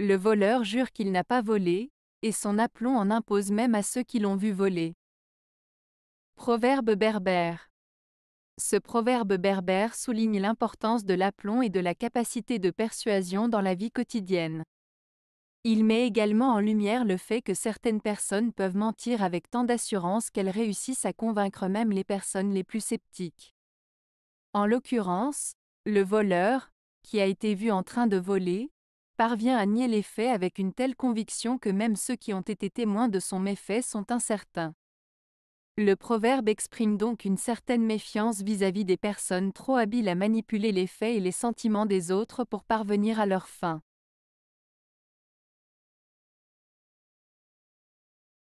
Le voleur jure qu'il n'a pas volé, et son aplomb en impose même à ceux qui l'ont vu voler. Proverbe berbère. Ce proverbe berbère souligne l'importance de l'aplomb et de la capacité de persuasion dans la vie quotidienne. Il met également en lumière le fait que certaines personnes peuvent mentir avec tant d'assurance qu'elles réussissent à convaincre même les personnes les plus sceptiques. En l'occurrence, le voleur, qui a été vu en train de voler, parvient à nier les faits avec une telle conviction que même ceux qui ont été témoins de son méfait sont incertains. Le proverbe exprime donc une certaine méfiance vis-à-vis des personnes trop habiles à manipuler les faits et les sentiments des autres pour parvenir à leur fin.